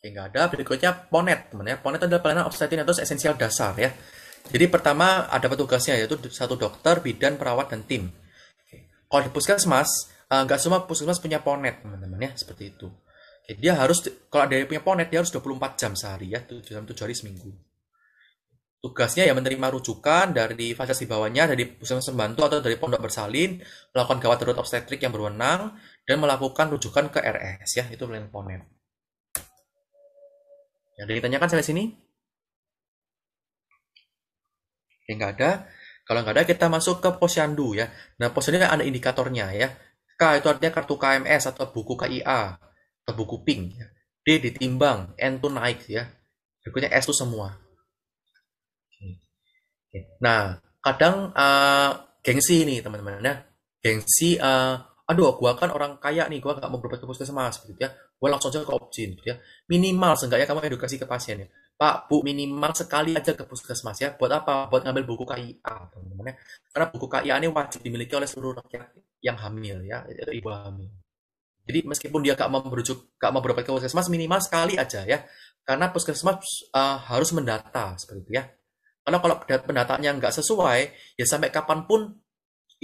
Oke, nggak ada. Berikutnya PONET, teman ya. PONET adalah pelayanan yang atau esensial dasar ya. Jadi pertama ada petugasnya yaitu satu dokter, bidan, perawat, dan tim. Oke. Kalau di puskesmas, eh, nggak semua puskesmas punya PONET, teman-teman ya, seperti itu. Oke, dia harus kalau ada yang punya PONET dia harus 24 jam sehari ya, 7 jam 7 hari seminggu. Tugasnya ya menerima rujukan dari fasilitas di bawahnya, dari puskesmas pembantu atau dari pondok bersalin, melakukan gawat darurat obstetrik yang berwenang, dan melakukan rujukan ke RS ya, itu pelayanan PONET. Yang ditanyakan sampai sini? Oke, nggak ada. Kalau nggak ada, kita masuk ke posyandu ya. Nah, posyandu kan ada indikatornya ya. K itu artinya kartu KMS atau buku KIA atau buku pink. Ya. D ditimbang, N itu naik ya. Berikutnya S itu semua. Nah, kadang uh, gengsi ini teman-teman ya. Gengsi, uh, aduh gua kan orang kaya nih, gua gak mau berobat ke puskesmas gitu ya walau saja ke opjin ya minimal seenggaknya kamu edukasi ke pasien ya Pak, Bu, minimal sekali aja ke puskesmas ya. Buat apa? Buat ngambil buku KIA, teman-teman ya. Karena buku KIA ini wajib dimiliki oleh seluruh rakyat yang hamil ya, ibu hamil. Jadi meskipun dia gak mau berujuk, gak mau berobat ke puskesmas, minimal sekali aja ya. Karena puskesmas uh, harus mendata seperti itu ya. Karena kalau pendataannya nggak sesuai, ya sampai kapanpun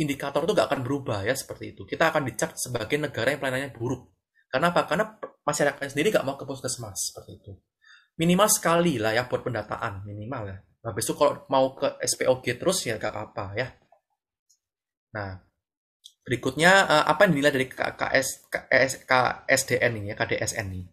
indikator itu nggak akan berubah ya seperti itu. Kita akan dicap sebagai negara yang pelayanannya buruk karena apa? Karena masyarakat sendiri nggak mau ke puskesmas seperti itu. Minimal sekali lah ya buat pendataan minimal ya. Nah, besok kalau mau ke SPOG terus ya nggak apa-apa ya. Nah, berikutnya eh, apa yang dinilai dari KS, KS, KSDN ini ya, KDSN ini?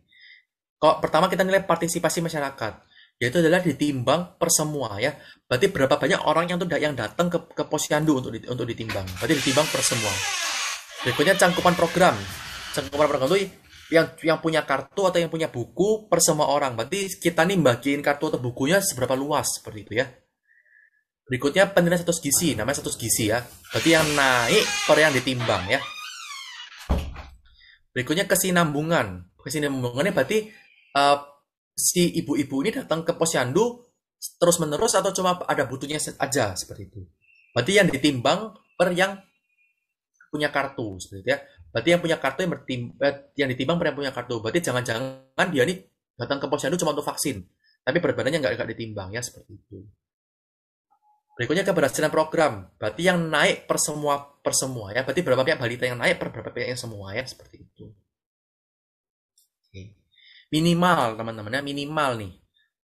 Kok pertama kita nilai partisipasi masyarakat yaitu adalah ditimbang per semua ya. Berarti berapa banyak orang yang tuh yang datang ke, ke posyandu untuk untuk ditimbang. Berarti ditimbang per semua. Berikutnya cangkupan program cakupan orang itu yang yang punya kartu atau yang punya buku per semua orang. Berarti kita nih bagiin kartu atau bukunya seberapa luas seperti itu ya. Berikutnya penilaian status gizi, namanya status gizi ya. Berarti yang naik per yang ditimbang ya. Berikutnya kesinambungan. Kesinambungannya berarti uh, si ibu-ibu ini datang ke posyandu terus menerus atau cuma ada butuhnya aja seperti itu. Berarti yang ditimbang per yang punya kartu seperti itu ya berarti yang punya kartu yang eh, yang ditimbang yang punya kartu berarti jangan-jangan dia nih datang ke posyandu cuma untuk vaksin tapi badannya nggak nggak ditimbang ya seperti itu berikutnya keberhasilan program berarti yang naik per semua per semua ya berarti berapa pihak balita yang naik per berapa pihak yang semua ya seperti itu Oke. minimal teman-teman ya minimal nih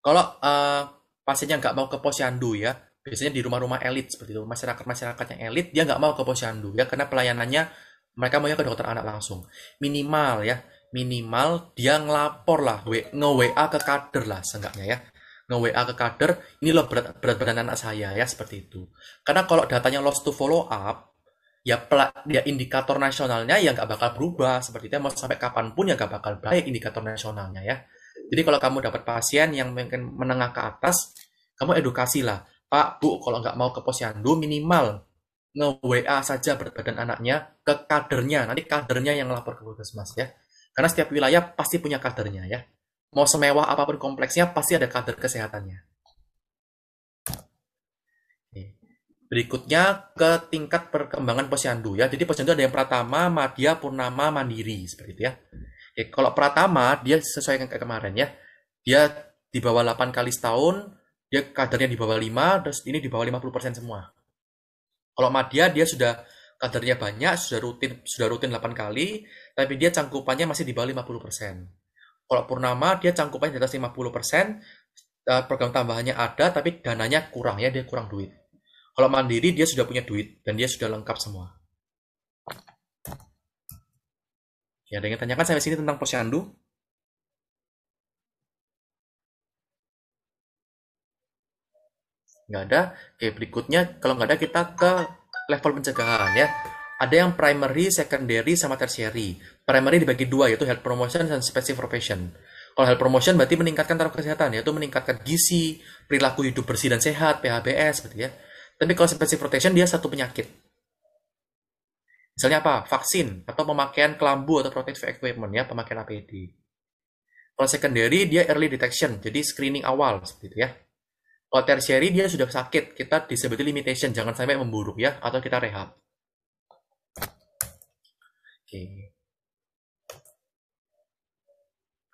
kalau uh, pasiennya nggak mau ke posyandu ya biasanya di rumah-rumah elit seperti itu masyarakat masyarakat yang elit dia nggak mau ke posyandu ya karena pelayanannya mereka maunya ke dokter anak langsung minimal ya minimal dia ngelapor lah nge-WA ke kader lah seenggaknya ya nge-WA ke kader ini loh berat, berat badan anak saya ya seperti itu karena kalau datanya lost to follow up ya pelak ya indikator nasionalnya ya nggak bakal berubah seperti itu ya, mau sampai kapanpun ya nggak bakal baik indikator nasionalnya ya jadi kalau kamu dapat pasien yang mungkin menengah ke atas kamu edukasi lah Pak Bu kalau nggak mau ke posyandu minimal nge-WA saja berbadan anaknya ke kadernya. Nanti kadernya yang lapor ke puskesmas ya. Karena setiap wilayah pasti punya kadernya ya. Mau semewah apapun kompleksnya pasti ada kader kesehatannya. Berikutnya ke tingkat perkembangan posyandu ya. Jadi posyandu ada yang pratama, madya, purnama, mandiri seperti itu ya. Oke, kalau pratama dia sesuai dengan kemarin ya. Dia di bawah 8 kali setahun, dia kadernya di bawah 5, terus ini di bawah 50% semua. Kalau Madia dia sudah kadernya banyak, sudah rutin sudah rutin 8 kali, tapi dia cangkupannya masih di bawah 50%. Kalau Purnama dia cangkupannya di atas 50%, eh, program tambahannya ada tapi dananya kurang ya, dia kurang duit. Kalau Mandiri dia sudah punya duit dan dia sudah lengkap semua. Ya, ada yang tanyakan sampai sini tentang posyandu? nggak ada oke berikutnya kalau nggak ada kita ke level pencegahan ya ada yang primary secondary sama tertiary primary dibagi dua yaitu health promotion dan specific profession kalau health promotion berarti meningkatkan taraf kesehatan yaitu meningkatkan gizi perilaku hidup bersih dan sehat PHBS seperti gitu ya tapi kalau specific protection dia satu penyakit misalnya apa vaksin atau pemakaian kelambu atau protective equipment ya pemakaian APD kalau secondary dia early detection jadi screening awal seperti itu ya kalau tertiary dia sudah sakit, kita disability limitation, jangan sampai memburuk ya, atau kita rehab. Oke.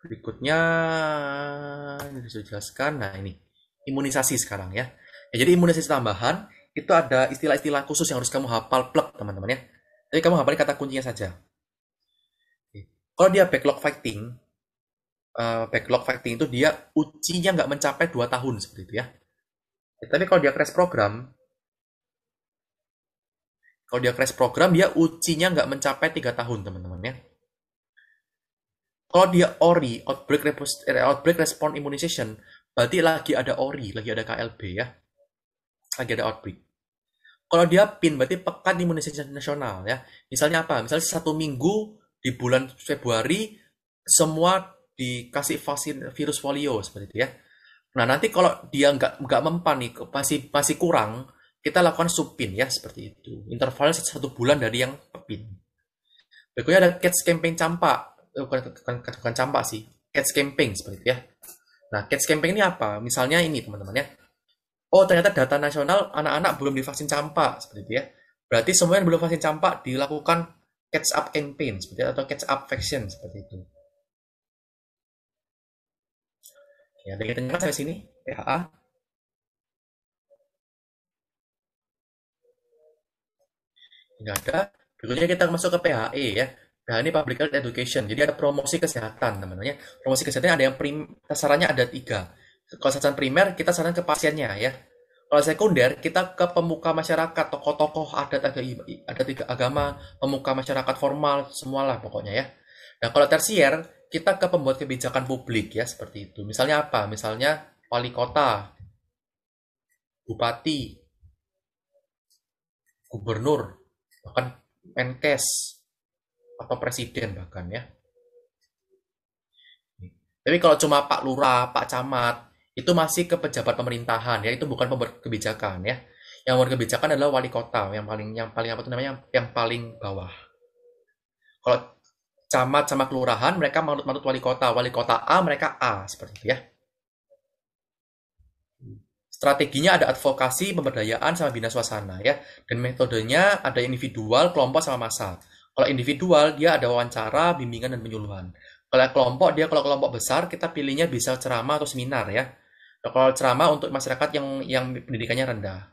Berikutnya ini sudah jelaskan. Nah ini imunisasi sekarang ya. ya jadi imunisasi tambahan itu ada istilah-istilah khusus yang harus kamu hafal plek teman-teman ya. Jadi kamu hafal kata kuncinya saja. Oke. Kalau dia backlog fighting, uh, backlog fighting itu dia ucinya nggak mencapai 2 tahun seperti itu ya. Ya, tapi kalau dia crash program, kalau dia crash program, dia ucinya nggak mencapai 3 tahun, teman-teman ya. Kalau dia ORI, outbreak, eh, outbreak response immunization, berarti lagi ada ORI, lagi ada KLB ya. Lagi ada outbreak. Kalau dia PIN, berarti pekan imunisasi nasional ya. Misalnya apa? Misalnya satu minggu di bulan Februari, semua dikasih vaksin virus polio seperti itu ya Nah, nanti kalau dia nggak nggak mempan nih, masih masih kurang, kita lakukan supin ya seperti itu. interval satu bulan dari yang pepin. Berikutnya ada catch campaign campak, eh, bukan, bukan, bukan campak sih, catch campaign seperti itu ya. Nah, catch campaign ini apa? Misalnya ini teman-teman ya. Oh, ternyata data nasional anak-anak belum divaksin campak seperti itu ya. Berarti semua yang belum vaksin campak dilakukan catch up campaign seperti itu, atau catch up vaksin seperti itu. Ya, dari tengah sampai sini? PHA? Ya. ini ada. Berikutnya kita masuk ke PHE ya. Nah, ini public health education. Jadi ada promosi kesehatan, teman-teman. ya Promosi kesehatan ada yang prim, sarannya ada tiga. Kalau sasaran primer, kita saran ke pasiennya ya. Kalau sekunder, kita ke pemuka masyarakat, tokoh-tokoh adat, tiga agama, pemuka masyarakat formal, semualah pokoknya ya. Nah, kalau tersier, kita ke pembuat kebijakan publik ya seperti itu. Misalnya apa? Misalnya wali kota, bupati, gubernur, bahkan Menkes atau presiden bahkan ya. Tapi kalau cuma Pak Lurah, Pak Camat, itu masih ke pejabat pemerintahan ya, itu bukan pembuat kebijakan ya. Yang pembuat kebijakan adalah wali kota yang paling yang paling apa itu namanya yang paling bawah. Kalau camat sama kelurahan mereka manut-manut wali kota. Wali kota A mereka A seperti itu ya. Strateginya ada advokasi, pemberdayaan sama bina suasana ya. Dan metodenya ada individual, kelompok sama massa. Kalau individual dia ada wawancara, bimbingan dan penyuluhan. Kalau kelompok dia kalau kelompok besar kita pilihnya bisa ceramah atau seminar ya. Nah, kalau ceramah untuk masyarakat yang yang pendidikannya rendah.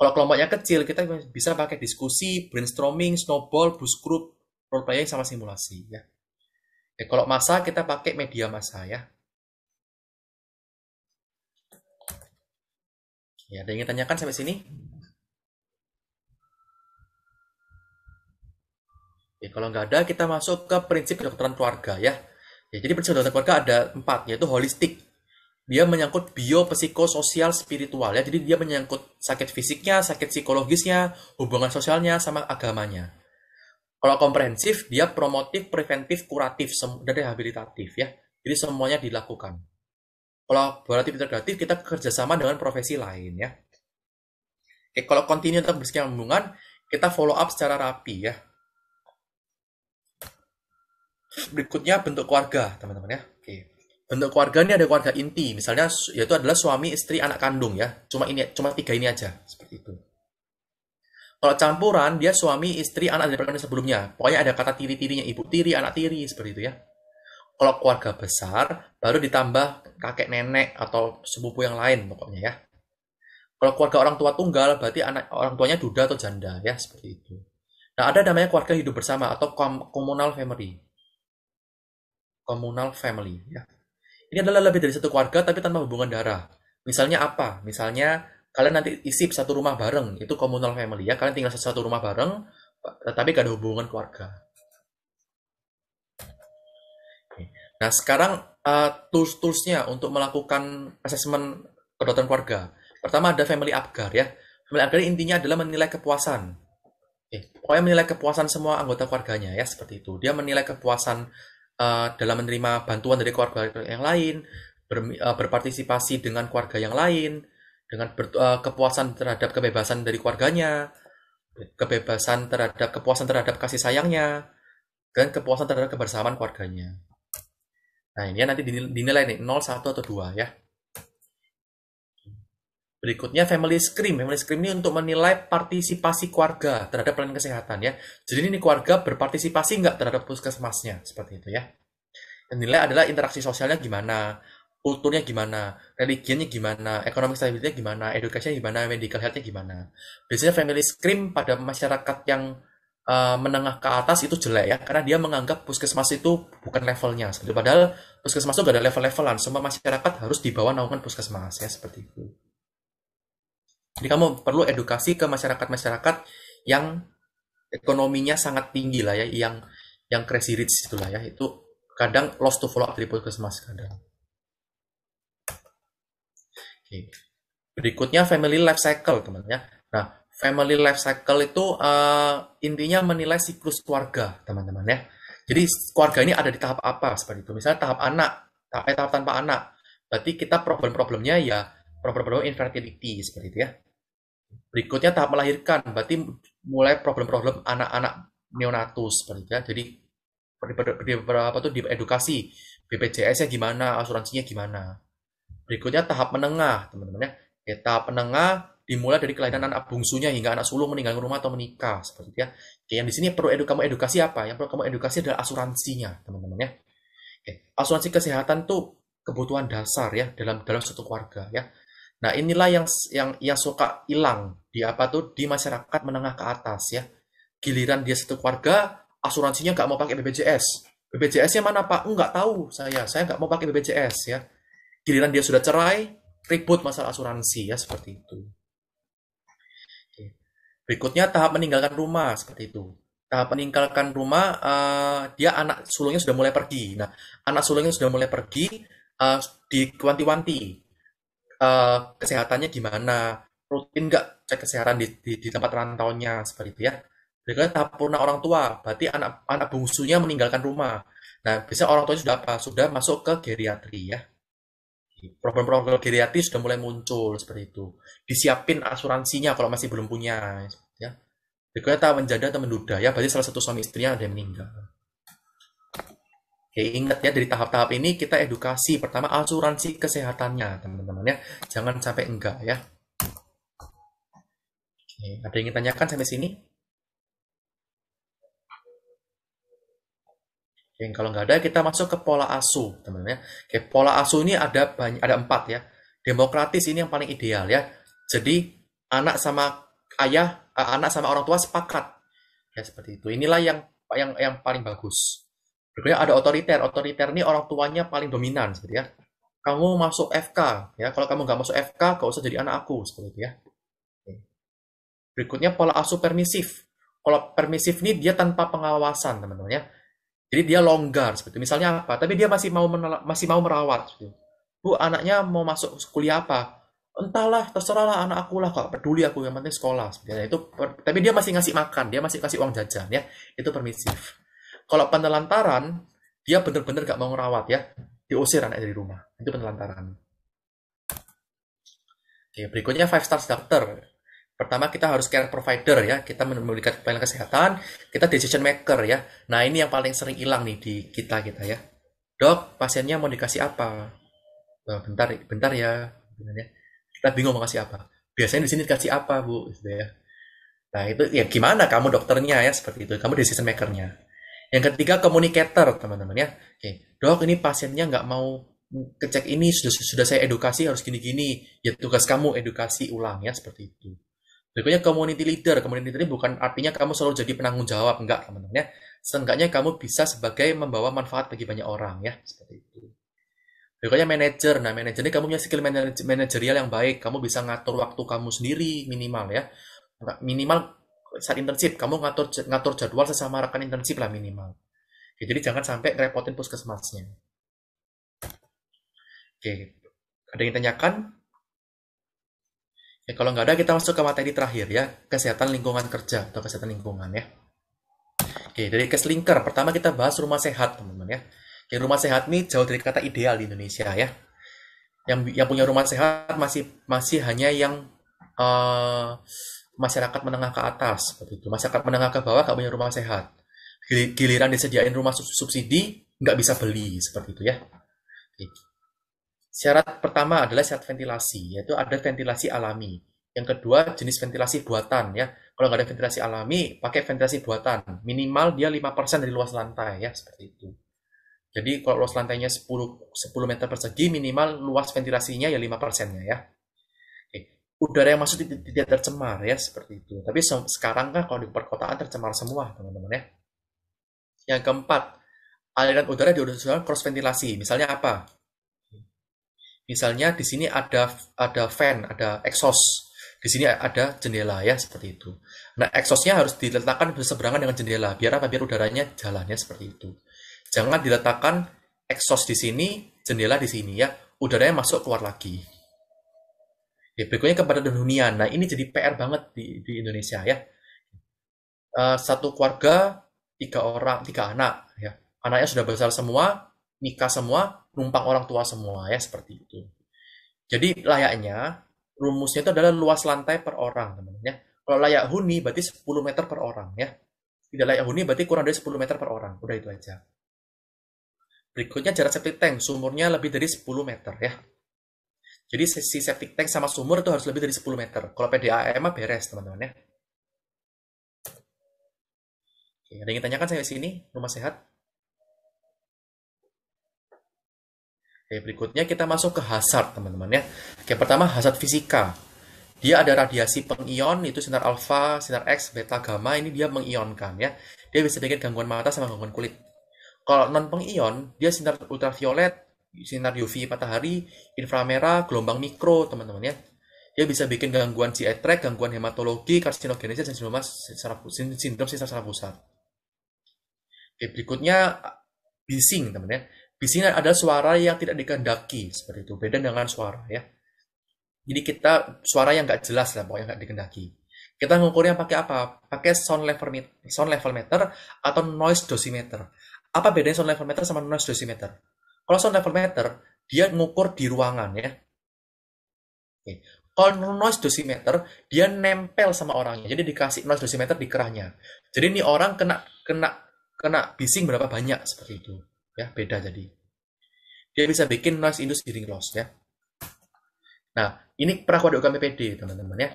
Kalau kelompoknya kecil kita bisa pakai diskusi, brainstorming, snowball, bus group, role playing sama simulasi ya. ya kalau masa kita pakai media masa ya. Ya, ada yang ingin tanyakan sampai sini? Ya, kalau nggak ada, kita masuk ke prinsip kedokteran keluarga ya. ya jadi prinsip kedokteran keluarga ada empat, yaitu holistik. Dia menyangkut bio, sosial, spiritual ya. Jadi dia menyangkut sakit fisiknya, sakit psikologisnya, hubungan sosialnya, sama agamanya. Kalau komprehensif, dia promotif, preventif, kuratif, dan rehabilitatif ya. Jadi semuanya dilakukan. Kalau kolaboratif integratif, kita kerjasama dengan profesi lain ya. Oke, kalau kontinu tetap berkesinambungan, kita follow up secara rapi ya. Berikutnya bentuk keluarga, teman-teman ya. Oke. Bentuk keluarga ini ada keluarga inti, misalnya yaitu adalah suami, istri, anak kandung ya. Cuma ini cuma tiga ini aja, seperti itu. Kalau campuran, dia suami, istri, anak dari perkawinan sebelumnya. Pokoknya ada kata tiri-tirinya, ibu tiri, anak tiri, seperti itu ya. Kalau keluarga besar, baru ditambah kakek nenek atau sepupu yang lain pokoknya ya. Kalau keluarga orang tua tunggal, berarti anak orang tuanya duda atau janda ya, seperti itu. Nah, ada namanya keluarga hidup bersama atau communal family. Communal family ya. Ini adalah lebih dari satu keluarga tapi tanpa hubungan darah. Misalnya apa? Misalnya kalian nanti isi satu rumah bareng itu communal family ya kalian tinggal satu rumah bareng tetapi gak ada hubungan keluarga nah sekarang uh, tools toolsnya untuk melakukan assessment kedokteran keluarga pertama ada family apgar ya family apgar intinya adalah menilai kepuasan eh, pokoknya menilai kepuasan semua anggota keluarganya ya seperti itu dia menilai kepuasan uh, dalam menerima bantuan dari keluarga yang lain ber, uh, eh, berpartisipasi dengan keluarga yang lain dengan ber, uh, kepuasan terhadap kebebasan dari keluarganya, kebebasan terhadap kepuasan terhadap kasih sayangnya, dan kepuasan terhadap kebersamaan keluarganya. Nah, ini nanti dinilai nih 0, 1 atau 2 ya. Berikutnya family screen. Family screen ini untuk menilai partisipasi keluarga terhadap pelayanan kesehatan ya. Jadi ini keluarga berpartisipasi nggak terhadap puskesmasnya seperti itu ya. Yang nilai adalah interaksi sosialnya gimana, kulturnya gimana, religiannya gimana, ekonomi stabilitasnya gimana, edukasinya gimana, medical healthnya gimana. Biasanya family scream pada masyarakat yang uh, menengah ke atas itu jelek ya, karena dia menganggap puskesmas itu bukan levelnya. padahal puskesmas itu gak ada level-levelan, semua masyarakat harus dibawa naungan puskesmas ya seperti itu. Jadi kamu perlu edukasi ke masyarakat-masyarakat yang ekonominya sangat tinggi lah ya, yang yang crazy rich itulah ya, itu kadang lost to follow up dari puskesmas kadang. Berikutnya family life cycle teman ya. Nah, family life cycle itu uh, intinya menilai siklus keluarga teman-teman ya. Jadi keluarga ini ada di tahap apa seperti itu. Misalnya tahap anak, tahap, eh, tahap tanpa anak. Berarti kita problem-problemnya ya problem-problem infertility seperti itu ya. Berikutnya tahap melahirkan, berarti mulai problem-problem anak-anak neonatus seperti itu ya. Jadi berapa tuh di edukasi BPJS-nya gimana, asuransinya gimana. Berikutnya tahap menengah, teman-teman ya. ya. Tahap menengah dimulai dari kelahiran anak bungsunya hingga anak sulung meninggal rumah atau menikah seperti itu ya. Oke, yang di sini perlu edu kamu edukasi apa? Yang perlu kamu edukasi adalah asuransinya, teman-teman ya. Oke, asuransi kesehatan tuh kebutuhan dasar ya dalam dalam satu keluarga ya. Nah, inilah yang yang yang suka hilang di apa tuh di masyarakat menengah ke atas ya. Giliran dia satu keluarga, asuransinya nggak mau pakai BPJS. BPJS-nya mana Pak? Enggak tahu saya. Saya nggak mau pakai BPJS ya giliran dia sudah cerai, ribut masalah asuransi ya seperti itu. Berikutnya tahap meninggalkan rumah seperti itu. Tahap meninggalkan rumah uh, dia anak sulungnya sudah mulai pergi. Nah, anak sulungnya sudah mulai pergi uh, eh, kuanti wanti uh, eh, kesehatannya gimana, rutin nggak cek kesehatan di, di, di tempat rantaunya seperti itu ya. Berikutnya tahap purna orang tua, berarti anak anak bungsunya meninggalkan rumah. Nah, bisa orang tua sudah apa? Sudah masuk ke geriatri ya problem-problem geriatris sudah mulai muncul seperti itu disiapin asuransinya kalau masih belum punya ya juga tak menjaga atau menduda ya berarti salah satu suami istrinya ada yang meninggal Oke, ingat ya dari tahap-tahap ini kita edukasi pertama asuransi kesehatannya teman-teman ya jangan sampai enggak ya Oke, ada yang ingin tanyakan sampai sini Yang kalau nggak ada kita masuk ke pola asu teman-teman ya. Oke, pola asuh ini ada banyak ada empat ya. Demokratis ini yang paling ideal ya. Jadi anak sama ayah, eh, anak sama orang tua sepakat. Ya seperti itu. Inilah yang yang yang paling bagus. Berikutnya ada otoriter. Otoriter ini orang tuanya paling dominan seperti ya. Kamu masuk FK ya. Kalau kamu nggak masuk FK, gak usah jadi anak aku seperti itu ya. Berikutnya pola asu permisif. Kalau permisif ini dia tanpa pengawasan teman-teman ya jadi dia longgar seperti misalnya apa? Tapi dia masih mau masih mau merawat. Gitu. Bu, anaknya mau masuk kuliah apa? Entahlah, terserahlah anak aku lah, kok. peduli aku yang penting sekolah. Seperti itu. Tapi dia masih ngasih makan, dia masih kasih uang jajan ya. Itu permisif. Kalau penelantaran, dia benar-benar gak mau merawat ya. Diusir anak dari rumah. Itu penelantaran. Oke, berikutnya five stars doctor. Pertama kita harus care provider ya, kita memberikan pelayanan kesehatan, kita decision maker ya. Nah ini yang paling sering hilang nih di kita kita ya. Dok, pasiennya mau dikasih apa? Nah, bentar, bentar ya. ya. Kita bingung mau kasih apa. Biasanya di sini dikasih apa bu? Gitu ya. Nah itu ya gimana kamu dokternya ya seperti itu, kamu decision makernya. Yang ketiga communicator teman-teman ya. Oke, dok ini pasiennya nggak mau kecek ini sudah sudah saya edukasi harus gini-gini. Ya tugas kamu edukasi ulang ya seperti itu. Berikutnya community leader. Community leader ini bukan artinya kamu selalu jadi penanggung jawab, enggak teman-teman ya. Seenggaknya kamu bisa sebagai membawa manfaat bagi banyak orang ya, seperti itu. Berikutnya manager Nah, manager ini kamu punya skill manajerial yang baik. Kamu bisa ngatur waktu kamu sendiri minimal ya. Nah, minimal saat internship kamu ngatur ngatur jadwal sesama rekan internship lah minimal. Ya, jadi jangan sampai ngerepotin puskesmasnya. Oke. Gitu. Ada yang tanyakan? Ya, kalau nggak ada kita masuk ke materi terakhir ya, kesehatan lingkungan kerja atau kesehatan lingkungan ya. Oke, dari keslingker, pertama kita bahas rumah sehat teman-teman ya. Oke, rumah sehat ini jauh dari kata ideal di Indonesia ya. Yang, yang punya rumah sehat masih masih hanya yang uh, masyarakat menengah ke atas seperti itu. Masyarakat menengah ke bawah nggak punya rumah sehat. Giliran disediain rumah subsidi nggak bisa beli seperti itu ya. Oke. Syarat pertama adalah syarat ventilasi, yaitu ada ventilasi alami. Yang kedua, jenis ventilasi buatan ya. Kalau nggak ada ventilasi alami, pakai ventilasi buatan. Minimal dia 5% dari luas lantai ya, seperti itu. Jadi kalau luas lantainya 10, 10 meter persegi, minimal luas ventilasinya ya 5%-nya ya. Oke. Udara yang masuk tidak, tercemar ya, seperti itu. Tapi se sekarang kan kalau di perkotaan tercemar semua, teman-teman ya. Yang keempat, aliran udara di udara cross ventilasi. Misalnya apa? Misalnya di sini ada ada fan, ada exhaust. Di sini ada jendela ya seperti itu. Nah, exhaustnya harus diletakkan berseberangan dengan jendela biar apa? Biar udaranya jalannya seperti itu. Jangan diletakkan exhaust di sini, jendela di sini ya. Udaranya masuk keluar lagi. Ya, berikutnya kepada dunia. Nah, ini jadi PR banget di, di Indonesia ya. Uh, satu keluarga tiga orang tiga anak ya anaknya sudah besar semua nikah semua numpang orang tua semua ya seperti itu. Jadi layaknya rumusnya itu adalah luas lantai per orang teman-teman ya. Kalau layak huni berarti 10 meter per orang ya. Tidak layak huni berarti kurang dari 10 meter per orang. Udah itu aja. Berikutnya jarak septic tank, sumurnya lebih dari 10 meter ya. Jadi sisi septic tank sama sumur itu harus lebih dari 10 meter. Kalau PDAM mah beres teman-teman ya. Oke, ada yang tanyakan di sini? Rumah sehat? Oke, berikutnya kita masuk ke hazard, teman-teman ya. Oke, pertama hazard fisika. Dia ada radiasi pengion, itu sinar alfa, sinar X, beta, gamma, ini dia mengionkan ya. Dia bisa bikin gangguan mata sama gangguan kulit. Kalau non pengion, dia sinar ultraviolet, sinar UV matahari, inframerah, gelombang mikro, teman-teman ya. Dia bisa bikin gangguan GI tract, gangguan hematologi, karsinogenesis, dan sindrom sindrom sisa saraf pusat. Oke, berikutnya bising, teman-teman ya di sini ada suara yang tidak dikendaki seperti itu. Beda dengan suara ya. Jadi kita suara yang nggak jelas lah, pokoknya nggak dikendaki. Kita yang pakai apa? Pakai sound level meter, sound level meter atau noise dosimeter. Apa bedanya sound level meter sama noise dosimeter? Kalau sound level meter, dia ngukur di ruangan ya. Oke. Kalau noise dosimeter, dia nempel sama orangnya. Jadi dikasih noise dosimeter di kerahnya. Jadi ini orang kena kena kena bising berapa banyak seperti itu ya beda jadi dia bisa bikin noise induced hearing loss ya nah ini pernah UKM PPD teman-teman ya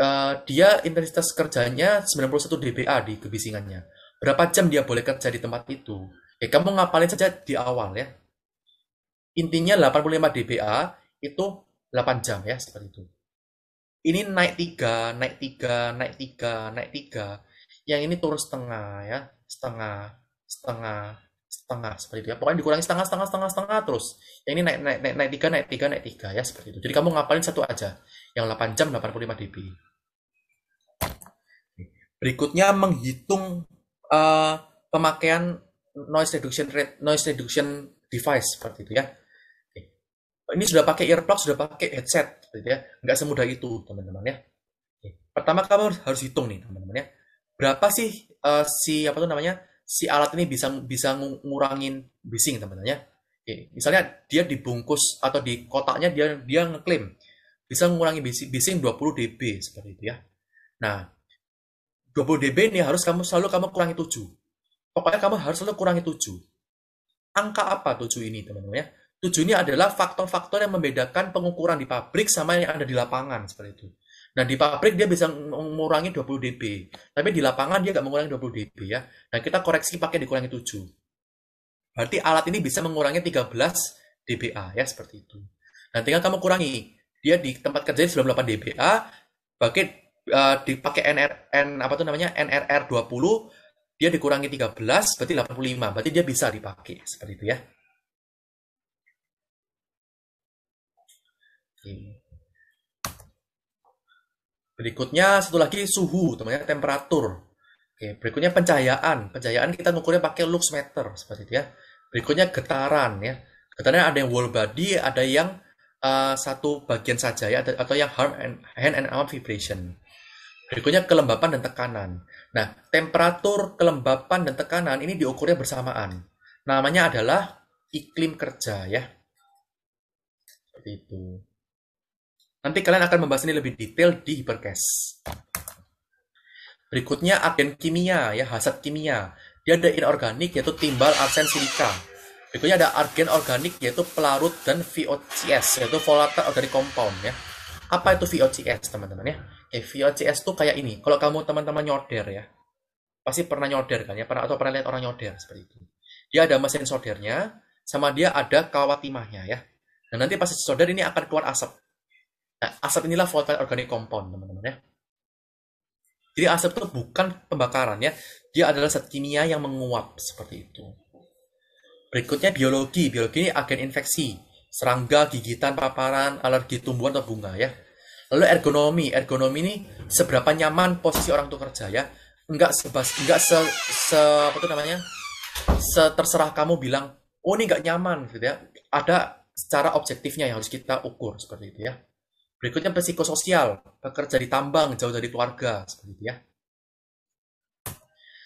uh, dia intensitas kerjanya 91 dBA di kebisingannya berapa jam dia boleh kerja di tempat itu ya kamu ngapalin saja di awal ya intinya 85 dBA itu 8 jam ya seperti itu ini naik 3, naik 3, naik 3, naik 3. Yang ini turun setengah ya, setengah, setengah, setengah seperti itu ya. Pokoknya dikurangi setengah, setengah, setengah, setengah terus. Yang ini naik, naik, naik, naik tiga, naik tiga, naik tiga ya seperti itu. Jadi kamu ngapalin satu aja, yang 8 jam 85 dB. Berikutnya menghitung uh, pemakaian noise reduction rate, noise reduction device seperti itu ya. Ini sudah pakai earplug, sudah pakai headset, gitu ya. Nggak semudah itu, teman-teman ya. Pertama kamu harus hitung nih, teman-teman ya. Berapa sih uh, si apa tuh namanya? si alat ini bisa bisa ngurangin bising teman-teman ya. Oke, misalnya dia dibungkus atau di kotaknya dia dia ngeklaim bisa mengurangi bising, bising 20 dB seperti itu ya. Nah, 20 dB ini harus kamu selalu kamu kurangi 7. Pokoknya kamu harus selalu kurangi 7. Angka apa 7 ini teman-teman ya? 7 ini adalah faktor-faktor yang membedakan pengukuran di pabrik sama yang ada di lapangan seperti itu. Nah di pabrik dia bisa mengurangi 20 dB, tapi di lapangan dia nggak mengurangi 20 dB ya. Nah kita koreksi pakai dikurangi 7. Berarti alat ini bisa mengurangi 13 dBA ya seperti itu. Nah tinggal kamu kurangi. Dia di tempat kerja 98 dBA, pakai uh, dipakai NRN apa tuh namanya NRR 20, dia dikurangi 13 berarti 85. Berarti dia bisa dipakai seperti itu ya. Oke. Okay. Berikutnya satu lagi suhu, temannya temperatur. Oke, berikutnya pencahayaan. Pencahayaan kita ngukurnya pakai lux meter seperti itu ya. Berikutnya getaran ya. getarannya ada yang whole body, ada yang uh, satu bagian saja ya atau yang arm and, hand and arm vibration. Berikutnya kelembapan dan tekanan. Nah, temperatur, kelembapan dan tekanan ini diukurnya bersamaan. Namanya adalah iklim kerja ya. Seperti itu. Nanti kalian akan membahas ini lebih detail di hipercast. Berikutnya agen kimia ya, hasat kimia. Dia ada inorganik yaitu timbal arsen silika. Berikutnya ada agen organik yaitu pelarut dan VOCs yaitu volatile organic compound ya. Apa itu VOCs teman-teman ya? Eh, VOCs itu kayak ini. Kalau kamu teman-teman nyoder ya, pasti pernah nyoder kan ya, pernah atau pernah lihat orang nyoder seperti itu. Dia ada mesin soldernya, sama dia ada kawat timahnya ya. Dan nah, nanti pas solder ini akan keluar asap. Nah, asap inilah volatile organic compound, teman-teman ya. Jadi asap itu bukan pembakaran ya, dia adalah zat kimia yang menguap seperti itu. Berikutnya biologi, biologi ini agen infeksi, serangga, gigitan, paparan, alergi tumbuhan atau bunga ya. Lalu ergonomi, ergonomi ini seberapa nyaman posisi orang itu kerja ya. Enggak sebas, enggak se, se apa itu namanya? seterserah kamu bilang, oh ini enggak nyaman gitu ya. Ada secara objektifnya yang harus kita ukur seperti itu ya. Berikutnya psikososial, bekerja di tambang, jauh dari keluarga, seperti itu ya.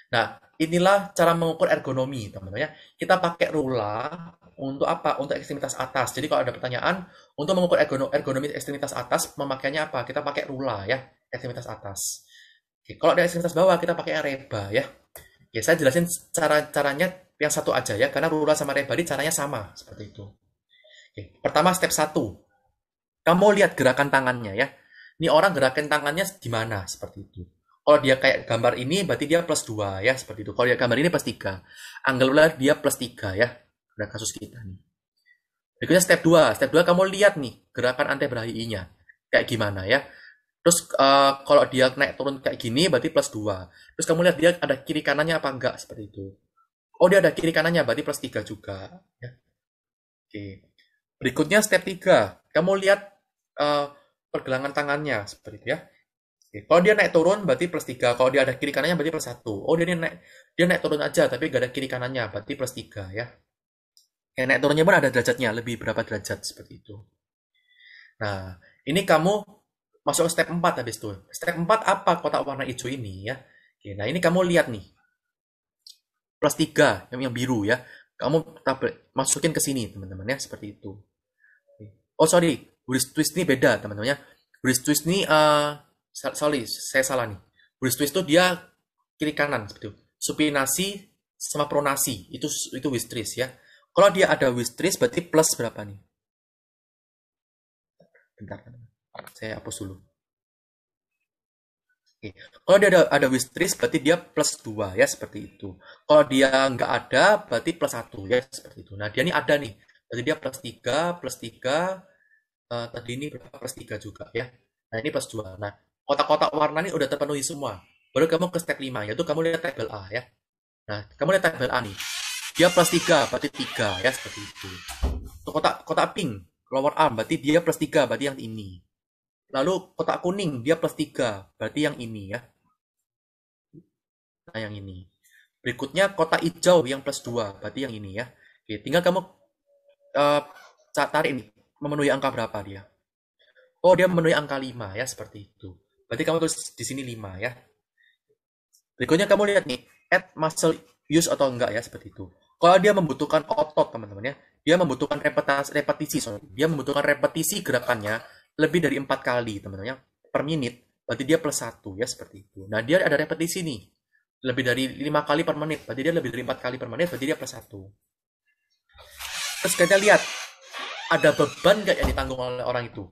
Nah, inilah cara mengukur ergonomi, teman-teman ya. Kita pakai rula untuk apa? Untuk ekstremitas atas. Jadi kalau ada pertanyaan, untuk mengukur ergonomi ekstremitas atas, memakainya apa? Kita pakai rula ya, ekstremitas atas. Oke, kalau ada ekstremitas bawah, kita pakai reba ya. Ya, saya jelasin cara-caranya yang satu aja ya, karena rula sama reba ini caranya sama, seperti itu. Oke, pertama step satu. Kamu lihat gerakan tangannya ya. Ini orang gerakan tangannya gimana seperti itu. Kalau dia kayak gambar ini berarti dia plus 2 ya seperti itu. Kalau dia gambar ini plus 3. Anggaplah dia plus 3 ya. Pada kasus kita nih. Berikutnya step 2. Step 2 kamu lihat nih gerakan antebrahi-nya. Kayak gimana ya. Terus uh, kalau dia naik turun kayak gini berarti plus 2. Terus kamu lihat dia ada kiri kanannya apa enggak seperti itu. Oh dia ada kiri kanannya berarti plus 3 juga. Ya. Oke. Berikutnya step 3. Kamu lihat uh, pergelangan tangannya seperti itu ya. Oke. Kalau dia naik turun berarti plus 3, kalau dia ada kiri kanannya berarti plus 1. Oh, dia naik dia naik turun aja tapi gak ada kiri kanannya berarti plus 3 ya. Yang naik turunnya pun ada derajatnya, lebih berapa derajat seperti itu. Nah, ini kamu masuk ke step 4 habis itu. Step 4 apa kotak warna hijau ini ya? Oke, nah ini kamu lihat nih. Plus 3 yang, yang biru ya. Kamu tabel, masukin ke sini teman-teman ya, seperti itu. Oh sorry, Buddhist twist ini beda teman-teman ya. Buddhist twist ini uh, sorry saya salah nih. Buddhist twist itu dia kiri kanan seperti itu. Supinasi sama pronasi itu itu wish twist ya. Kalau dia ada wish twist berarti plus berapa nih? Bentar, saya hapus dulu. Oke. Kalau dia ada, ada twist berarti dia plus 2 ya seperti itu. Kalau dia nggak ada berarti plus 1 ya seperti itu. Nah dia ini ada nih. Jadi dia plus 3, plus 3, uh, tadi ini berapa plus 3 juga ya. Nah ini plus 2. Nah kotak-kotak warna ini udah terpenuhi semua. Baru kamu ke step 5 yaitu kamu lihat tabel A ya. Nah kamu lihat tabel A nih. Dia plus 3 berarti 3 ya seperti itu. Kotak, kotak pink lower arm berarti dia plus 3 berarti yang ini. Lalu kotak kuning dia plus 3 berarti yang ini ya. Nah yang ini. Berikutnya kotak hijau yang plus 2 berarti yang ini ya. Oke, tinggal kamu uh, tarik ini memenuhi angka berapa dia? Oh, dia memenuhi angka 5 ya, seperti itu. Berarti kamu tulis di sini 5 ya. Berikutnya kamu lihat nih, add muscle use atau enggak ya, seperti itu. Kalau dia membutuhkan otot, teman-teman ya, dia membutuhkan repetas, repetisi, sorry. dia membutuhkan repetisi gerakannya lebih dari 4 kali, teman-teman ya, per menit. Berarti dia plus 1 ya, seperti itu. Nah, dia ada repetisi nih, lebih dari 5 kali per menit, berarti dia lebih dari 4 kali per menit, berarti dia plus 1. Terus kita lihat ada beban gak yang ditanggung oleh orang itu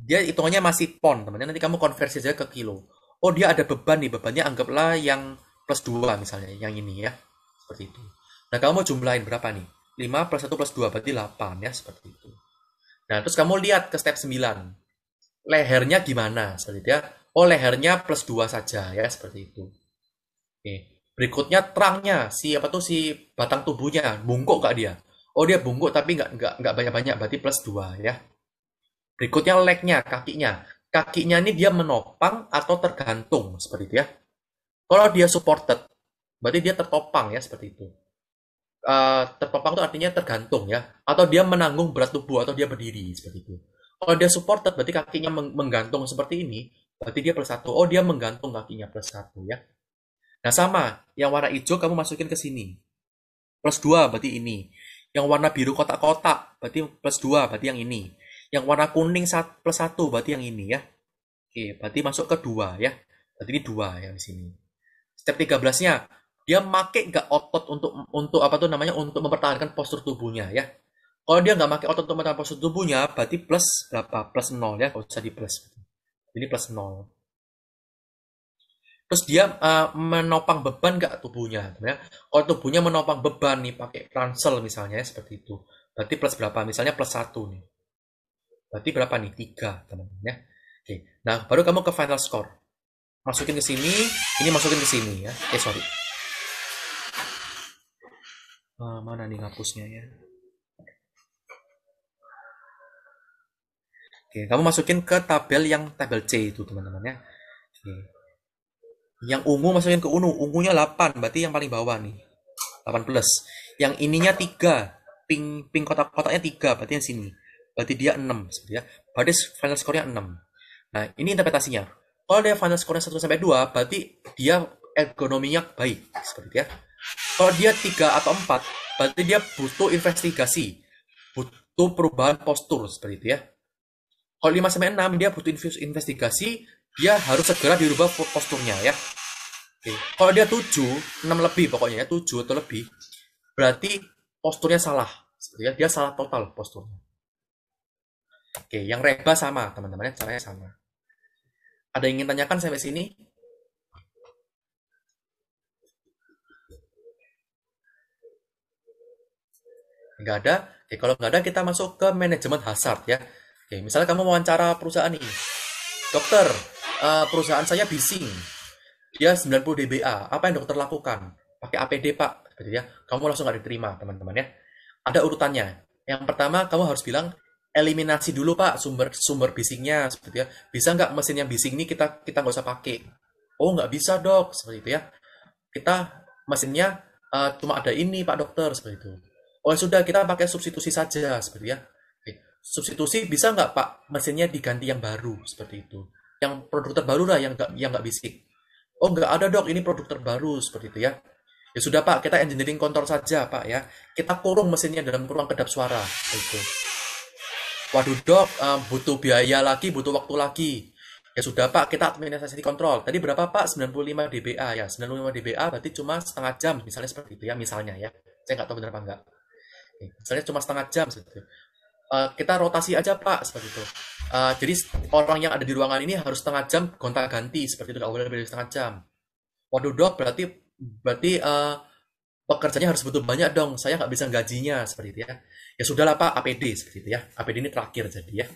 dia hitungannya masih pon temannya nanti kamu konversi saja ke kilo oh dia ada beban nih bebannya anggaplah yang plus 2 misalnya yang ini ya seperti itu nah kamu mau jumlahin berapa nih 5 plus 1 plus 2 berarti 8 ya seperti itu nah terus kamu lihat ke step 9 lehernya gimana seperti itu ya. oh lehernya plus 2 saja ya seperti itu oke berikutnya terangnya si apa tuh si batang tubuhnya bungkuk gak dia Oh dia bungkuk tapi nggak nggak nggak banyak-banyak berarti plus dua ya. Berikutnya legnya kakinya. Kakinya ini dia menopang atau tergantung seperti itu ya. Kalau dia supported berarti dia tertopang ya seperti itu. Uh, tertopang itu artinya tergantung ya. Atau dia menanggung berat tubuh atau dia berdiri seperti itu. Kalau dia supported berarti kakinya menggantung seperti ini berarti dia plus satu. Oh dia menggantung kakinya plus satu ya. Nah sama yang warna hijau kamu masukin ke sini. Plus dua berarti ini. Yang warna biru kotak-kotak berarti plus 2, berarti yang ini. Yang warna kuning plus 1, berarti yang ini ya. Oke, berarti masuk ke 2 ya. Berarti ini 2 yang di sini. Step 13-nya, dia make nggak otot untuk untuk apa tuh namanya untuk mempertahankan postur tubuhnya ya. Kalau dia nggak pakai otot untuk mempertahankan postur tubuhnya, berarti plus berapa? Plus 0 ya, kalau bisa di plus. Ini plus 0 terus dia uh, menopang beban nggak tubuhnya ya kalau tubuhnya menopang beban nih pakai ransel misalnya ya, seperti itu berarti plus berapa misalnya plus satu nih berarti berapa nih tiga teman-teman ya oke nah baru kamu ke final score masukin ke sini ini masukin ke sini ya eh sorry uh, mana nih ngapusnya ya Oke, kamu masukin ke tabel yang tabel C itu teman-teman ya. Oke. Yang ungu masukin ke ungu, ungunya 8, berarti yang paling bawah nih. 8 plus. Yang ininya 3, pink pink kotak-kotaknya 3, berarti yang sini. Berarti dia 6 seperti ya. Berarti final score-nya 6. Nah, ini interpretasinya. Kalau dia final score-nya 1 sampai 2, berarti dia ergonominya baik seperti ya. Kalau dia 3 atau 4, berarti dia butuh investigasi, butuh perubahan postur seperti itu ya. Kalau 5 sampai 6 dia butuh investigasi, dia harus segera dirubah posturnya ya. Oke. Kalau dia 7, 6 lebih pokoknya ya, 7 atau lebih, berarti posturnya salah. Sebenarnya dia salah total posturnya. Oke, yang reba sama, teman-teman, ya, caranya sama. Ada yang ingin tanyakan sampai sini? Enggak ada? Oke, kalau enggak ada kita masuk ke manajemen hazard ya. Oke, misalnya kamu wawancara perusahaan ini. Dokter, uh, perusahaan saya bising dia 90 dBA apa yang dokter lakukan pakai APD pak seperti ya kamu langsung nggak diterima teman-teman ya ada urutannya yang pertama kamu harus bilang eliminasi dulu pak sumber sumber bisingnya seperti ya bisa nggak mesin yang bising ini kita kita nggak usah pakai oh nggak bisa dok seperti itu ya kita mesinnya uh, cuma ada ini pak dokter seperti itu oh ya sudah kita pakai substitusi saja seperti ya substitusi bisa nggak pak mesinnya diganti yang baru seperti itu yang produk terbaru lah yang nggak yang nggak bisik. Oh nggak ada dok, ini produk terbaru seperti itu ya. Ya sudah pak, kita engineering kantor saja pak ya. Kita kurung mesinnya dalam ruang kedap suara. Itu. Waduh dok, eh, butuh biaya lagi, butuh waktu lagi. Ya sudah pak, kita administrasi kontrol. Tadi berapa pak? 95 dBA ya. 95 dBA berarti cuma setengah jam misalnya seperti itu ya misalnya ya. Saya nggak tahu benar apa enggak. Misalnya cuma setengah jam seperti itu. Eh, kita rotasi aja pak seperti itu uh, jadi orang yang ada di ruangan ini harus setengah jam gonta ganti seperti itu nggak boleh lebih dari setengah jam waduh dok berarti berarti uh, eh, pekerjanya harus betul banyak dong saya nggak bisa gajinya seperti itu ya ya sudah lah pak APD seperti itu ya APD ini terakhir jadi ya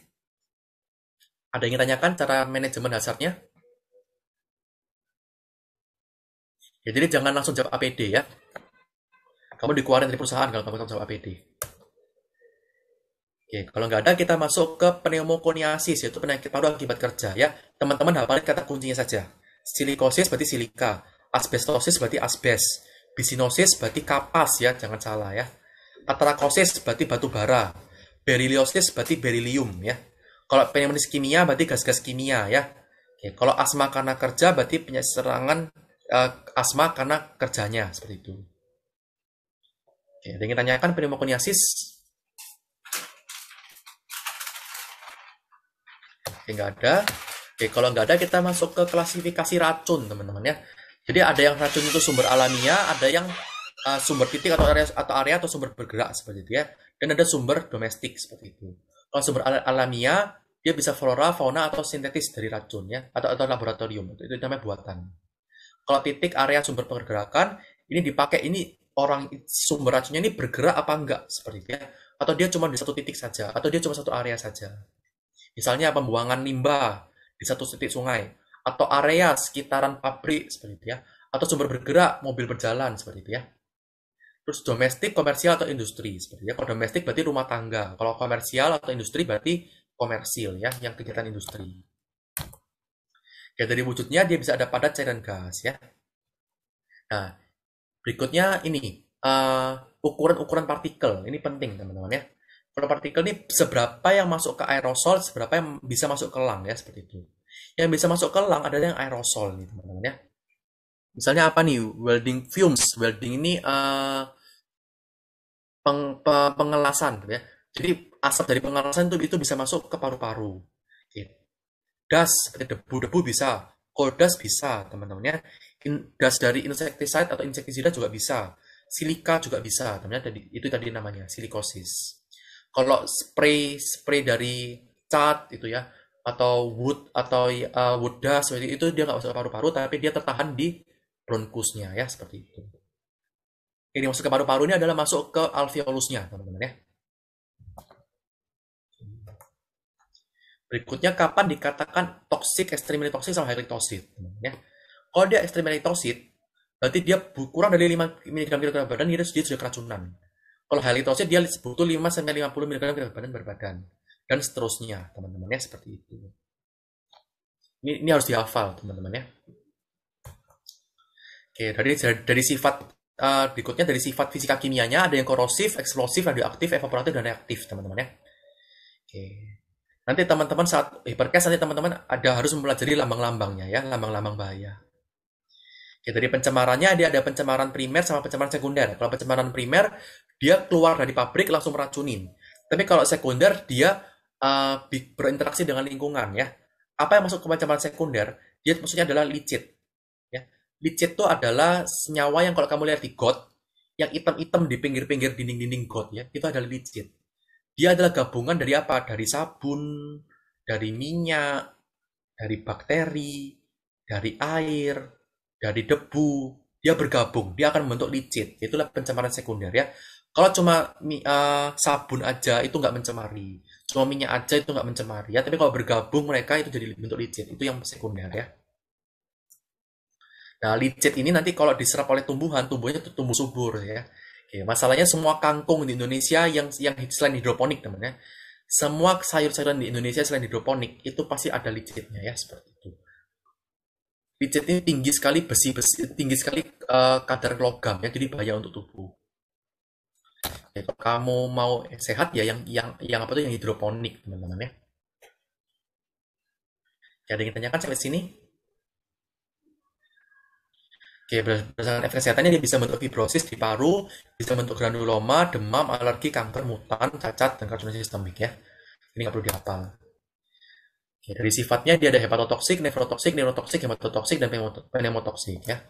ada yang tanyakan cara manajemen dasarnya. ya jadi jangan langsung jawab APD ya kamu dikeluarin dari perusahaan kalau kamu langsung jawab APD Oke, kalau nggak ada kita masuk ke pneumokoniasis yaitu penyakit paru akibat kerja ya. Teman-teman hafalin kata kuncinya saja. Silikosis berarti silika, asbestosis berarti asbes, bisinosis berarti kapas ya, jangan salah ya. Atrakosis berarti batu bara, beriliosis berarti berilium ya. Kalau pneumonia kimia berarti gas-gas kimia ya. Oke, kalau asma karena kerja berarti punya serangan uh, eh, asma karena kerjanya seperti itu. Oke, ingin tanyakan pneumokoniasis nggak ada. Oke, kalau nggak ada kita masuk ke klasifikasi racun, teman-teman ya. Jadi ada yang racun itu sumber alamiah, ada yang uh, sumber titik atau area atau area atau sumber bergerak seperti itu ya. Dan ada sumber domestik seperti itu. Kalau sumber al alamiah dia bisa flora, fauna atau sintetis dari racun ya atau atau laboratorium itu, itu namanya buatan. Kalau titik area sumber pergerakan ini dipakai ini orang sumber racunnya ini bergerak apa enggak seperti itu ya atau dia cuma di satu titik saja atau dia cuma satu area saja Misalnya pembuangan limbah di satu titik sungai atau area sekitaran pabrik seperti itu ya, atau sumber bergerak mobil berjalan seperti itu ya. Terus domestik, komersial atau industri seperti itu ya. Kalau domestik berarti rumah tangga, kalau komersial atau industri berarti komersil ya, yang kegiatan industri. Ya dari wujudnya dia bisa ada padat cairan gas ya. Nah, berikutnya ini eh, ukuran-ukuran uh, partikel. Ini penting teman-teman ya partikel ini seberapa yang masuk ke aerosol, seberapa yang bisa masuk ke lang ya seperti itu. Yang bisa masuk ke lang adalah yang aerosol nih teman-teman ya. Misalnya apa nih welding fumes, welding ini uh, peng, pe, pengelasan gitu ya. Jadi asap dari pengelasan itu itu bisa masuk ke paru-paru. Gas gitu. seperti debu-debu bisa, kodas bisa teman-temannya. teman gas dari insektisida atau insektisida juga bisa, silika juga bisa, teman-teman. Ya, itu tadi namanya silikosis kalau spray spray dari cat itu ya atau wood atau uh, wood dust seperti itu dia nggak masuk ke paru-paru tapi dia tertahan di bronkusnya ya seperti itu. Ini masuk ke paru-paru ini adalah masuk ke alveolusnya teman-teman ya. Berikutnya kapan dikatakan toxic extremely toxic sama highly ya. Kalau dia extremely toxic berarti dia kurang dari 5 mg kilogram badan dia sudah keracunan. Kalau halitosis dia butuh 5 sampai 50 mg berat badan per badan dan seterusnya, teman-teman ya seperti itu. Ini, ini harus dihafal, teman-teman ya. Oke, dari dari sifat uh, berikutnya dari sifat fisika kimianya ada yang korosif, eksplosif, radioaktif, evaporatif dan reaktif, teman-teman ya. Oke. Nanti teman-teman saat hiperkes eh, nanti teman-teman ada harus mempelajari lambang-lambangnya ya, lambang-lambang bahaya. Oke, dari pencemarannya dia ada pencemaran primer sama pencemaran sekunder. Kalau pencemaran primer dia keluar dari pabrik langsung meracunin. Tapi kalau sekunder dia uh, berinteraksi dengan lingkungan ya. Apa yang masuk ke pencemaran sekunder? Dia maksudnya adalah licit. Ya. Licit itu adalah senyawa yang kalau kamu lihat di got, yang hitam-hitam di pinggir-pinggir dinding-dinding got ya, itu adalah licit. Dia adalah gabungan dari apa? Dari sabun, dari minyak, dari bakteri, dari air, dari debu, dia bergabung, dia akan membentuk licit. Itulah pencemaran sekunder ya. Kalau cuma uh, sabun aja itu nggak mencemari, cuma minyak aja itu nggak mencemari ya. Tapi kalau bergabung mereka itu jadi bentuk licin. Itu yang sekunder ya. Nah, licin ini nanti kalau diserap oleh tumbuhan, tumbuhnya itu tumbuh subur ya. Oke, masalahnya semua kangkung di Indonesia yang yang selain hidroponik teman ya. Semua sayur-sayuran di Indonesia selain hidroponik itu pasti ada licinnya ya seperti itu licin ini tinggi sekali besi besi tinggi sekali uh, kadar logam ya jadi bahaya untuk tubuh ya, kalau kamu mau sehat ya yang yang yang apa tuh yang hidroponik teman-teman ya ya ada yang tanyakan sampai sini Oke, berdasarkan efek kesehatannya dia bisa bentuk fibrosis di paru, bisa bentuk granuloma, demam, alergi, kanker, mutan, cacat, dan karcinoma sistemik ya. Ini nggak perlu dihafal. Oke, dari sifatnya dia ada hepatotoksik, nefrotoksik, neurotoksik, hematotoksik, dan pneumotoksik ya.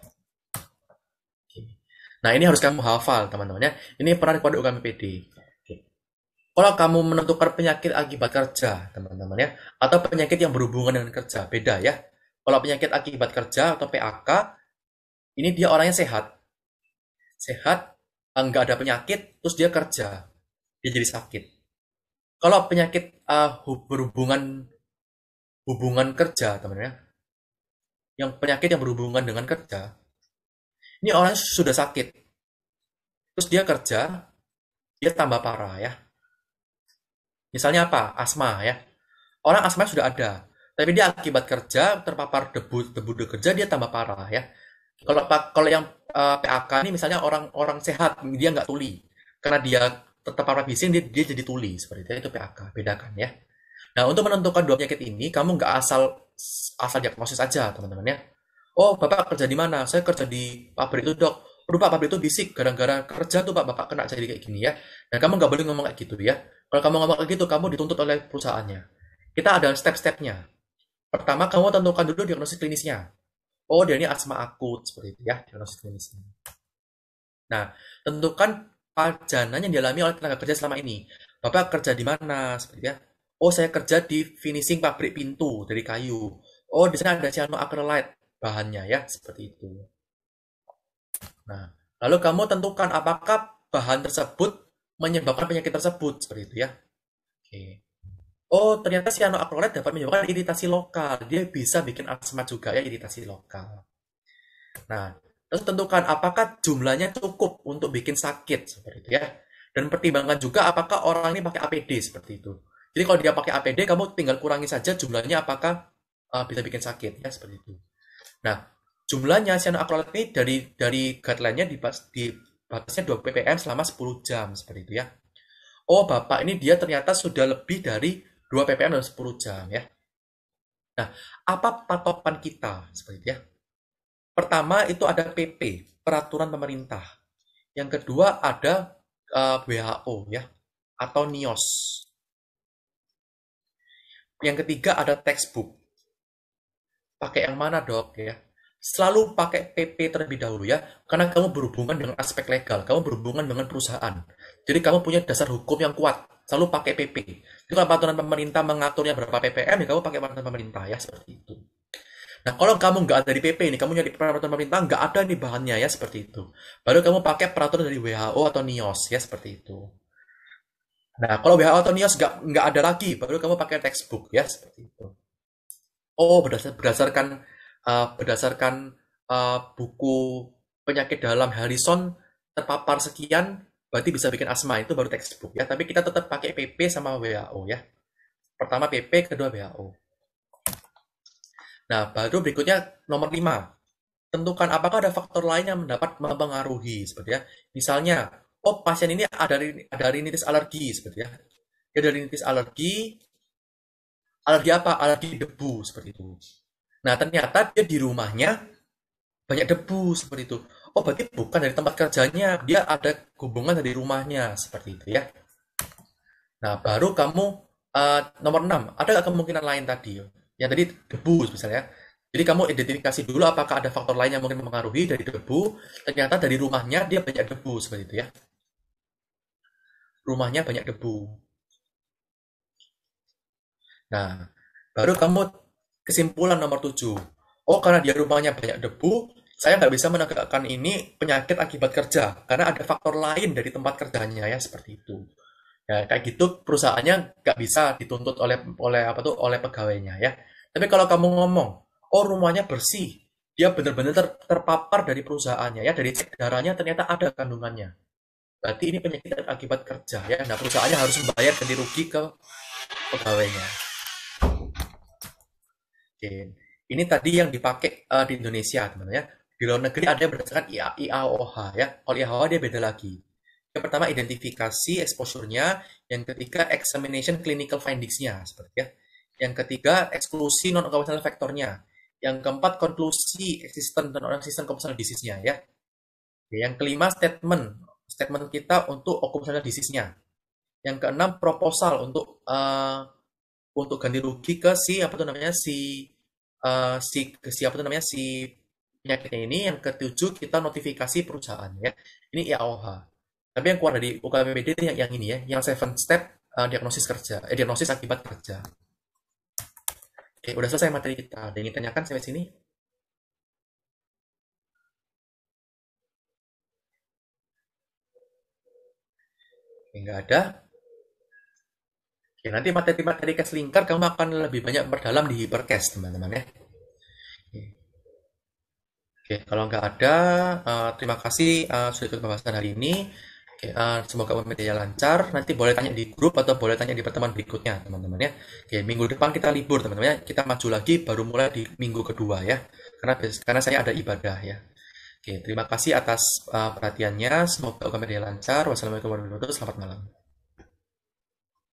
Nah, ini harus kamu hafal, teman-teman ya. Ini peran kode UKM PD. Kalau kamu menentukan penyakit akibat kerja, teman-teman ya, atau penyakit yang berhubungan dengan kerja, beda ya. Kalau penyakit akibat kerja atau PAK, ini dia orangnya sehat. Sehat, enggak ada penyakit, terus dia kerja. Dia jadi sakit. Kalau penyakit uh, berhubungan hubungan kerja, teman-teman ya, yang penyakit yang berhubungan dengan kerja, ini orang sudah sakit. Terus dia kerja, dia tambah parah ya. Misalnya apa? Asma ya. Orang asma sudah ada, tapi dia akibat kerja terpapar debu debu kerja dia tambah parah ya. Kalau kalau yang uh, eh, PAK ini misalnya orang-orang sehat dia nggak tuli karena dia terpapar bising dia, dia jadi tuli seperti itu itu PAK bedakan ya. Nah untuk menentukan dua penyakit ini kamu nggak asal asal diagnosis aja teman-teman ya oh bapak kerja di mana saya kerja di pabrik itu dok Aduh pabrik itu bisik, gara-gara kerja tuh Pak, Bapak kena jadi kayak gini ya. Dan kamu nggak boleh ngomong kayak gitu ya. Kalau kamu ngomong kayak gitu, kamu dituntut oleh perusahaannya. Kita ada step-stepnya. Pertama, kamu tentukan dulu diagnosis klinisnya. Oh, dia ini asma akut, seperti itu ya, diagnosis klinisnya. Nah, tentukan pajanan yang dialami oleh tenaga kerja selama ini. Bapak kerja di mana, seperti itu ya. Oh, saya kerja di finishing pabrik pintu dari kayu. Oh, di sana ada cyanoacrylate bahannya ya, seperti itu. Nah, lalu kamu tentukan apakah bahan tersebut menyebabkan penyakit tersebut, seperti itu ya. Oke. Oh, ternyata cyanoacrylate dapat menyebabkan iritasi lokal. Dia bisa bikin asma juga ya, iritasi lokal. Nah, terus tentukan apakah jumlahnya cukup untuk bikin sakit, seperti itu ya. Dan pertimbangkan juga apakah orang ini pakai APD, seperti itu. Jadi kalau dia pakai APD, kamu tinggal kurangi saja jumlahnya apakah eh, bisa bikin sakit, ya, seperti itu. Nah, jumlahnya cyanoacrylate ini dari dari guideline-nya di batasnya 2 ppm selama 10 jam seperti itu ya. Oh, Bapak ini dia ternyata sudah lebih dari 2 ppm dalam 10 jam ya. Nah, apa patokan kita seperti itu ya? Pertama itu ada PP, peraturan pemerintah. Yang kedua ada eh, WHO ya atau NIOS. Yang ketiga ada textbook pakai yang mana dok ya selalu pakai PP terlebih dahulu ya, karena kamu berhubungan dengan aspek legal, kamu berhubungan dengan perusahaan. Jadi kamu punya dasar hukum yang kuat, selalu pakai PP. Jadi kalau peraturan pemerintah mengaturnya berapa PPM, ya kamu pakai peraturan pemerintah ya seperti itu. Nah kalau kamu nggak ada di PP ini kamu nyari peraturan pemerintah nggak ada di bahannya ya seperti itu. Baru kamu pakai peraturan dari WHO atau NIOS ya seperti itu. Nah kalau WHO atau NIOS nggak nggak ada lagi, baru kamu pakai textbook ya seperti itu oh berdasarkan uh, berdasarkan uh, buku penyakit dalam Harrison terpapar sekian berarti bisa bikin asma itu baru textbook ya tapi kita tetap pakai PP sama WHO ya pertama PP kedua WHO nah baru berikutnya nomor 5 tentukan apakah ada faktor lain yang mendapat mempengaruhi seperti ya misalnya oh pasien ini ada ada rinitis alergi seperti ya dia ada rinitis alergi alergi apa? Alergi debu seperti itu. Nah, ternyata dia di rumahnya banyak debu seperti itu. Oh, berarti bukan dari tempat kerjanya, dia ada hubungan dari rumahnya seperti itu ya. Nah, baru kamu uh, nomor 6, ada kemungkinan lain tadi? Yang tadi debu misalnya. Ya. Jadi kamu identifikasi dulu apakah ada faktor lain yang mungkin mempengaruhi dari debu. Ternyata dari rumahnya dia banyak debu seperti itu ya. Rumahnya banyak debu. Nah, baru kamu kesimpulan nomor tujuh. Oh, karena dia rumahnya banyak debu, saya nggak bisa menegakkan ini penyakit akibat kerja karena ada faktor lain dari tempat kerjanya ya seperti itu ya kayak gitu perusahaannya nggak bisa dituntut oleh oleh apa tuh oleh pegawainya ya tapi kalau kamu ngomong oh rumahnya bersih dia benar-benar ter, terpapar dari perusahaannya ya dari cek darahnya ternyata ada kandungannya berarti ini penyakit akibat kerja ya nah perusahaannya harus membayar ganti rugi ke pegawainya Oke. Ini tadi yang dipakai uh, di Indonesia, teman-teman ya. Di luar negeri ada berdasarkan IA, IAOH ya. Kalau IAOH dia beda lagi. Yang pertama identifikasi exposure-nya, yang ketiga examination clinical findings-nya seperti ya. Yang ketiga eksklusi non occupational faktornya. Yang keempat konklusi existent dan non existent occupational disease-nya ya. Yang kelima statement statement kita untuk occupational disease-nya. Yang keenam proposal untuk uh, untuk ganti rugi ke si apa tuh namanya si Eh, si siapa itu namanya si penyakitnya ini yang ketujuh kita notifikasi perusahaan ya ini IAOH tapi yang keluar dari UKPPD itu yang, yang ini ya yang seven step uh, diagnosis kerja eh diagnosis akibat kerja oke udah selesai materi kita ada yang ditanyakan sampai sini enggak ada Ya, nanti materi-materi cash lingkar kamu akan lebih banyak berdalam di hipercash, teman-teman ya. Oke, kalau nggak ada, uh, terima kasih uh, sudah ikut pembahasan hari ini. Oke, uh, semoga pembahasannya lancar. Nanti boleh tanya di grup atau boleh tanya di pertemuan berikutnya, teman-teman ya. Oke, minggu depan kita libur, teman-teman ya. Kita maju lagi baru mulai di minggu kedua ya. Karena karena saya ada ibadah ya. Oke, terima kasih atas uh, perhatiannya. Semoga pembahasannya lancar. Wassalamualaikum warahmatullahi wabarakatuh. Selamat malam.